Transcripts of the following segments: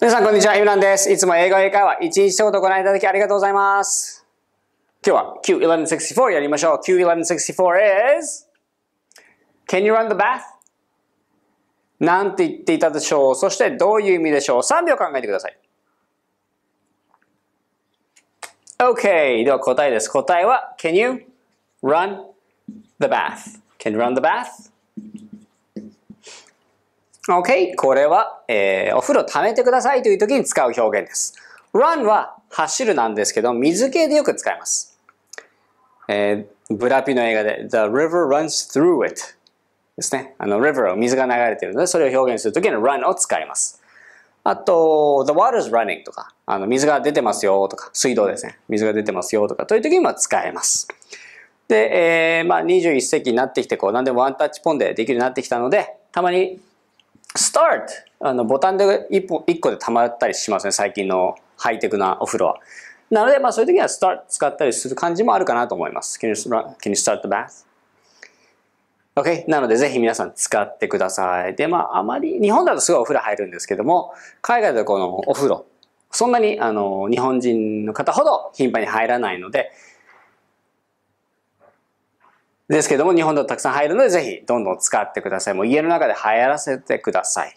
皆さんこんにちは、ヒムランです。いつも英語英会話一日仕事ご覧いただきありがとうございます。今日は Q1164 やりましょう。Q1164 is Can you run the bath? なんて言っていたでしょうそしてどういう意味でしょう ?3 秒考えてください。OK! では答えです。答えは Can you run the bath? Can you run the bath? OK? これは、えー、お風呂溜めてくださいという時に使う表現です。run は走るなんですけど、水系でよく使います。えー、ブラピの映画で The river runs through it ですね。あの、river を水が流れているので、それを表現するときに run を使います。あと、the water's running とか、あの、水が出てますよとか、水道ですね。水が出てますよとか、という時にも使えます。で、えー、まあ、21世紀になってきて、こう、なんでもワンタッチポンでできるようになってきたので、たまに start あのボタンで 1, 1個で溜まったりしますね最近のハイテクなお風呂はなので、まあ、そういう時は start 使ったりする感じもあるかなと思います Can you, can you start the bath? OK? なので、ぜひ皆さん使ってください。で、まあ、あまり、日本だとすごいお風呂入るんですけども、海外でこのお風呂、そんなに、あの、日本人の方ほど頻繁に入らないので、ですけども、日本だとたくさん入るので、ぜひ、どんどん使ってください。もう家の中で流行らせてください。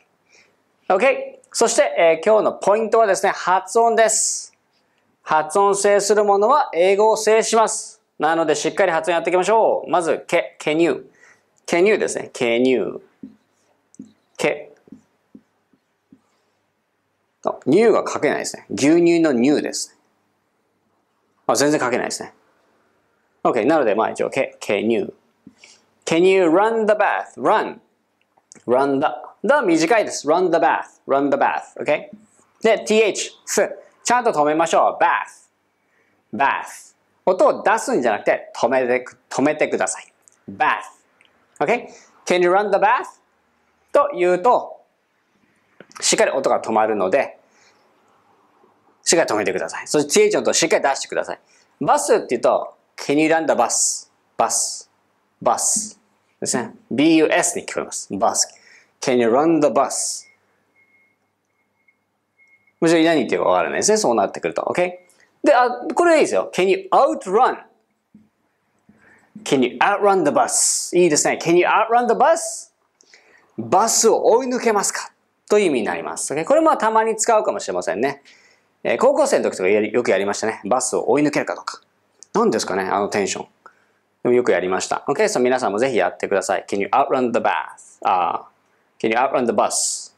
OK! そして、えー、今日のポイントはですね、発音です。発音制するものは英語を制します。なので、しっかり発音やっていきましょう。まず、け、けにゅう。けにゅうですね。けにゅう。け。乳が書けないですね。牛乳の乳です、あ、全然書けないですね。OK、なので、まあ、一応、け、け、にゅう。Can you run the bath? Run. Run the. The 短いです。Run the bath. Run the bath. OK? で、th, s. ちゃんと止めましょう。bath. bath. 音を出すんじゃなくて、止めて、止めてください。bath. OK? Can you run the bath? と言うと、しっかり音が止まるので、しっかり止めてください。そして th の音をしっかり出してください。バスって言うと、毛にらんだバス、バス、バスですね。bus に聞こえます。バス。n the bus? もちろん何言ってるかわからないですね。そうなってくると。OK? で、あ、これはいいですよ。Can you outrun? Can you outrun the bus? いいですね。Can you outrun the bus? バスを追い抜けますかという意味になります。Okay? これもたまに使うかもしれませんね。えー、高校生の時とかよくやりましたね。バスを追い抜けるかどうか。何ですかねあのテンション。でもよくやりました。OK? so、皆さんもぜひやってください。Can you outrun the bath? uh, Can you outrun the bus?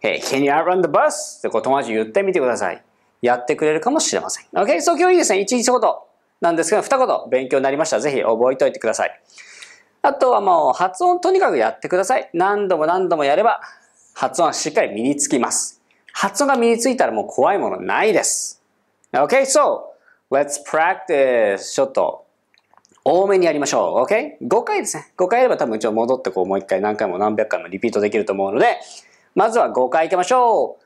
Hey, can you outrun the bus? ってこう友達に言ってみてください。やってくれるかもしれません。OK? そう、今日いいですね。一日ごとなんですけど、二言勉強になりました。ぜひ覚えておいてください。あとはもう発音とにかくやってください。何度も何度もやれば発音はしっかり身につきます。発音が身についたらもう怖いものないです。OK? So, Let's practice. ちょっと多めにやりましょう。OK?5 回ですね。5回やれば多分一応戻ってこうもう一回何回も何百回もリピートできると思うので、まずは5回いきましょう。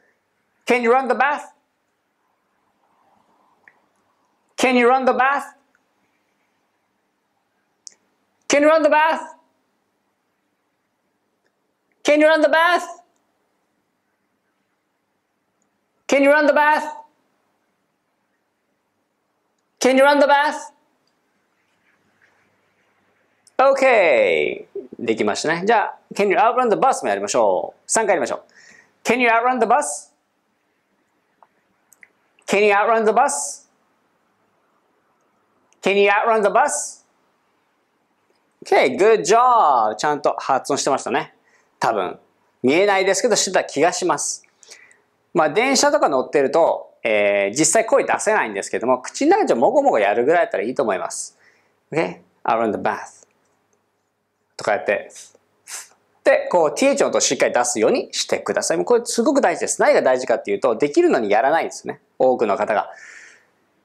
Can you run the bath?Can you run the bath?Can you run the bath?Can you run the bath? Can you run the bath? Can you run the bath? Okay. できましたね。じゃあ、Can you outrun the bus? もやりましょう。3回やりましょう。Can you outrun the bus? Can you outrun the bus? Can you outrun the bus? Okay, good job! ちゃんと発音してましたね。多分。見えないですけど、してた気がします。まあ、電車とか乗ってると、えー、実際声出せないんですけども、口の中でもごもごやるぐらいだったらいいと思います。Okay? a r o u n the bath. とかやって。で、こう、th 音としっかり出すようにしてください。これすごく大事です。何が大事かっていうと、できるのにやらないんですね。多くの方が。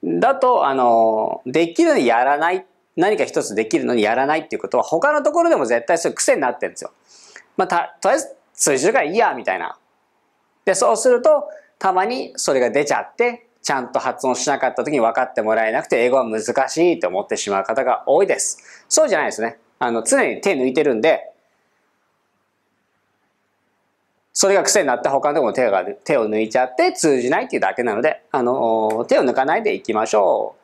だと、あの、できるのにやらない。何か一つできるのにやらないっていうことは、他のところでも絶対そういう癖になってるんですよ。まあ、た、とりあえず、通じるからいいや、みたいな。で、そうすると、たまにそれが出ちゃって、ちゃんと発音しなかった時に分かってもらえなくて、英語は難しいと思ってしまう方が多いです。そうじゃないですね。あの、常に手抜いてるんで、それが癖になって他のところの手が、手を抜いちゃって通じないっていうだけなので、あの、手を抜かないでいきましょ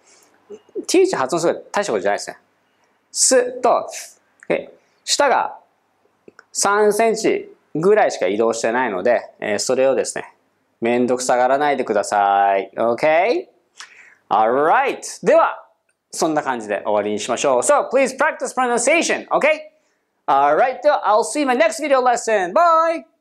う。th 発音する大したことじゃないですね。すと、下が3センチぐらいしか移動してないので、えー、それをですね、めんどくさがらないでください。OK?Alright! では、そんな感じで終わりにしましょう。So, please practice pronunciation, okay? Alright, では、I'll see you in my next video lesson. Bye!